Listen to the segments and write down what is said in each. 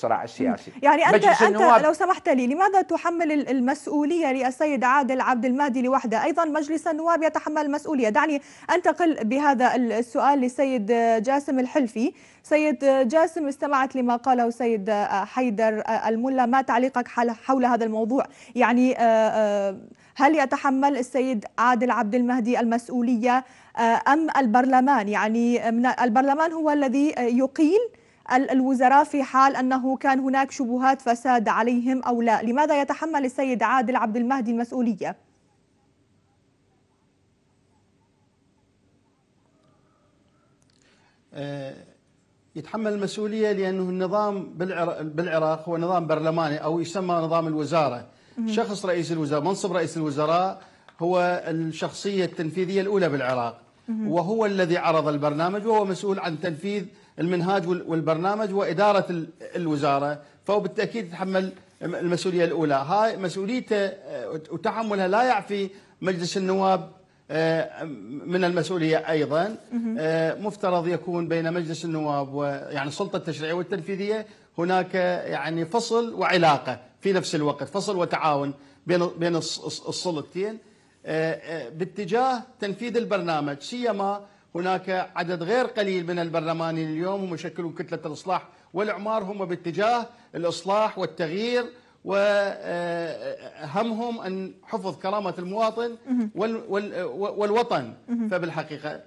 الصراع السياسي يعني أنت, أنت لو سمحت لي لماذا تحمل المسؤولية للسيد عادل عبد المهدي لوحده أيضا مجلس النواب يتحمل المسؤولية دعني أنتقل بهذا السؤال للسيد جاسم الحلفي سيد جاسم استمعت لما قاله السيد حيدر الملا ما تعليقك حول هذا الموضوع يعني آه، آه، هل يتحمل السيد عادل عبد المهدي المسؤولية آه، أم البرلمان يعني البرلمان هو الذي يقيل الوزراء في حال أنه كان هناك شبهات فساد عليهم أو لا لماذا يتحمل السيد عادل عبد المهدي المسؤولية؟ آه، يتحمل المسؤولية لأنه النظام بالعراق هو نظام برلماني أو يسمى نظام الوزارة شخص رئيس الوزراء منصب رئيس الوزراء هو الشخصية التنفيذية الأولى بالعراق وهو الذي عرض البرنامج وهو مسؤول عن تنفيذ المنهاج والبرنامج وإدارة الوزارة فهو بالتأكيد يتحمل المسؤولية الأولى هاي مسؤوليته آه، وتحملها لا يعفي مجلس النواب آه، من المسؤولية أيضا آه، مفترض يكون بين مجلس النواب ويعني السلطة التشريعية والتنفيذية هناك يعني فصل وعلاقة في نفس الوقت فصل وتعاون بين بين السلطتين باتجاه تنفيذ البرنامج سيما هناك عدد غير قليل من البرلمانيين اليوم هم يشكلون كتلة الإصلاح والإعمار هم باتجاه الإصلاح والتغيير وهمهم أن حفظ كرامة المواطن والوطن فبالحقيقة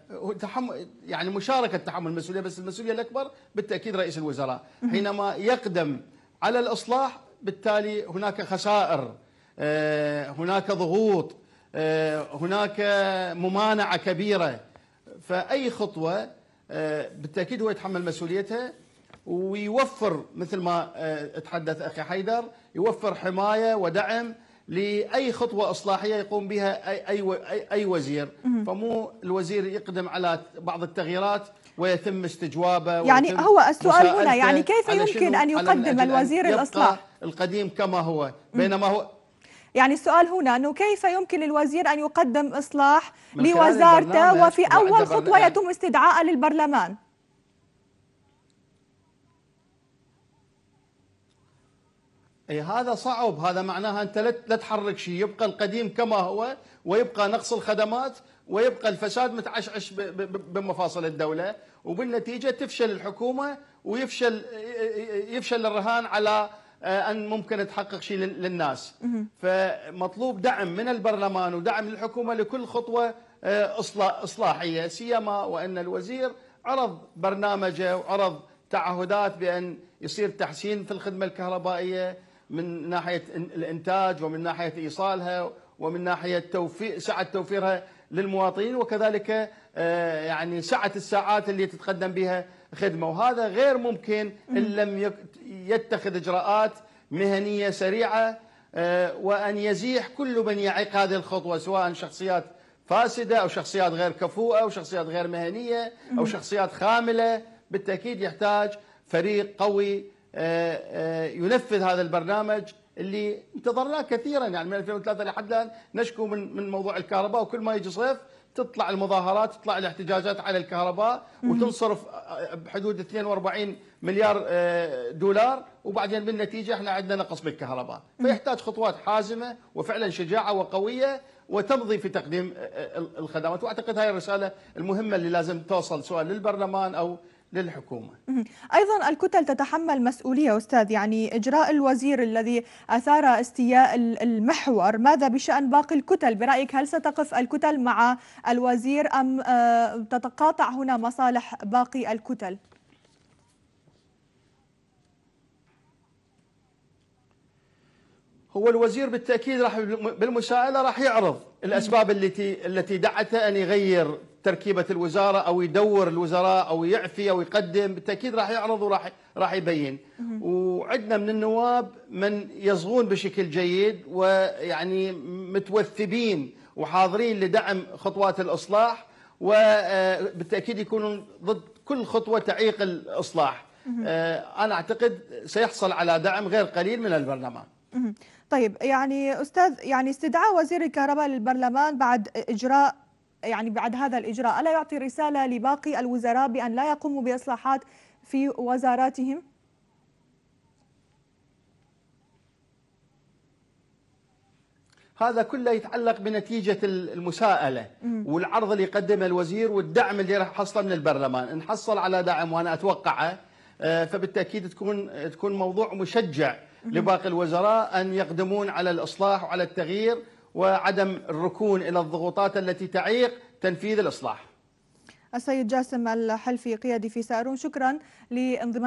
يعني مشاركة تحمل المسؤولية بس المسؤولية الأكبر بالتأكيد رئيس الوزراء حينما يقدم على الإصلاح بالتالي هناك خسائر آه، هناك ضغوط آه، هناك ممانعة كبيرة فأي خطوة آه، بالتأكيد هو يتحمل مسؤوليتها ويوفر مثل ما آه، تحدث أخي حيدر يوفر حماية ودعم لاي خطوه اصلاحيه يقوم بها اي اي اي وزير فمو الوزير يقدم على بعض التغييرات ويتم استجوابه يعني هو السؤال هنا يعني كيف يمكن ان يقدم الوزير الاصلاح القديم كما هو بينما هو يعني السؤال هنا أنه كيف يمكن للوزير أن يقدم إصلاح لوزارته وفي أول خطوة يتم استدعاء للبرلمان اي هذا صعب هذا معناها انت لا تحرك شيء يبقى القديم كما هو ويبقى نقص الخدمات ويبقى الفساد متعشعش بمفاصل الدوله وبالنتيجه تفشل الحكومه ويفشل يفشل الرهان على آه، ان ممكن تحقق شيء للناس فمطلوب دعم من البرلمان ودعم الحكومه لكل خطوه آه، اصلاحيه سيما وان الوزير عرض برنامجه وعرض تعهدات بان يصير تحسين في الخدمه الكهربائيه من ناحيه الانتاج ومن ناحيه ايصالها ومن ناحيه توفير سعه توفيرها للمواطنين وكذلك آه، يعني سعه الساعات اللي تتقدم بها خدمه وهذا غير ممكن ان لم يتخذ إجراءات مهنية سريعة آه، وأن يزيح كل من يعيق هذه الخطوة سواء شخصيات فاسدة أو شخصيات غير كفوءة أو شخصيات غير مهنية أو شخصيات خاملة بالتأكيد يحتاج فريق قوي آه، آه، ينفذ هذا البرنامج اللي انتظرناه كثيرا يعني من 2003 لحد الان نشكو من من موضوع الكهرباء وكل ما يجي صيف تطلع المظاهرات تطلع الاحتجاجات على الكهرباء وتنصرف آه، بحدود 42 مليار آه، دولار وبعدين بالنتيجه احنا عندنا نقص بالكهرباء فيحتاج خطوات حازمه وفعلا شجاعه وقويه وتمضي في تقديم آه، الخدمات واعتقد هاي الرساله المهمه اللي لازم توصل سواء للبرلمان او للحكومة أيضا الكتل تتحمل مسؤولية أستاذ يعني إجراء الوزير الذي أثار استياء المحور ماذا بشأن باقي الكتل برأيك هل ستقف الكتل مع الوزير أم آه، تتقاطع هنا مصالح باقي الكتل؟ هو الوزير بالتاكيد راح بالمساءله راح يعرض الاسباب التي التي دعته ان يغير تركيبه الوزاره او يدور الوزراء او يعفي او يقدم بالتاكيد راح يعرض وراح راح يبين وعندنا من النواب من يصغون بشكل جيد ويعني متوثبين وحاضرين لدعم خطوات الاصلاح وبالتاكيد آه، يكونون ضد كل خطوه تعيق الاصلاح آه، انا اعتقد سيحصل على دعم غير قليل من البرلمان طيب يعني استاذ يعني استدعاء وزير الكهرباء للبرلمان بعد اجراء يعني بعد هذا الاجراء الا يعطي رساله لباقي الوزراء بان لا يقوموا باصلاحات في وزاراتهم؟ هذا كله يتعلق بنتيجة المساءلة والعرض اللي قدمه الوزير والدعم اللي راح حصله من البرلمان نحصل على دعم وأنا أتوقعه آه، فبالتأكيد تكون تكون موضوع مشجع لباقي الوزراء أن يقدمون على الإصلاح وعلى التغيير وعدم الركون إلى الضغوطات التي تعيق تنفيذ الإصلاح السيد جاسم الحلفي قيادي في سارون شكرا لانضمام